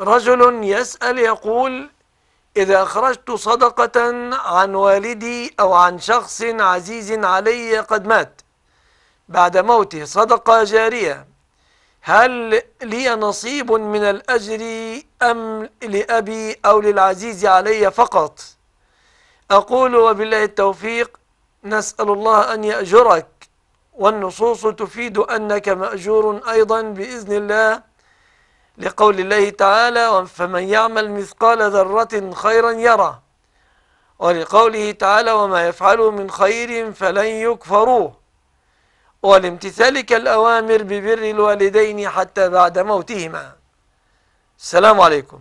رجل يسأل يقول إذا أخرجت صدقة عن والدي أو عن شخص عزيز علي قد مات بعد موته صدقة جارية هل لي نصيب من الأجر أم لأبي أو للعزيز علي فقط أقول وبالله التوفيق نسأل الله أن يأجرك والنصوص تفيد أنك مأجور أيضا بإذن الله لقول الله تعالى فمن يعمل مثقال ذرة خيرا يره ولقوله تعالى وما يفعلوا من خير فلن يكفروه ولامتثالك الأوامر ببر الوالدين حتى بعد موتهما السلام عليكم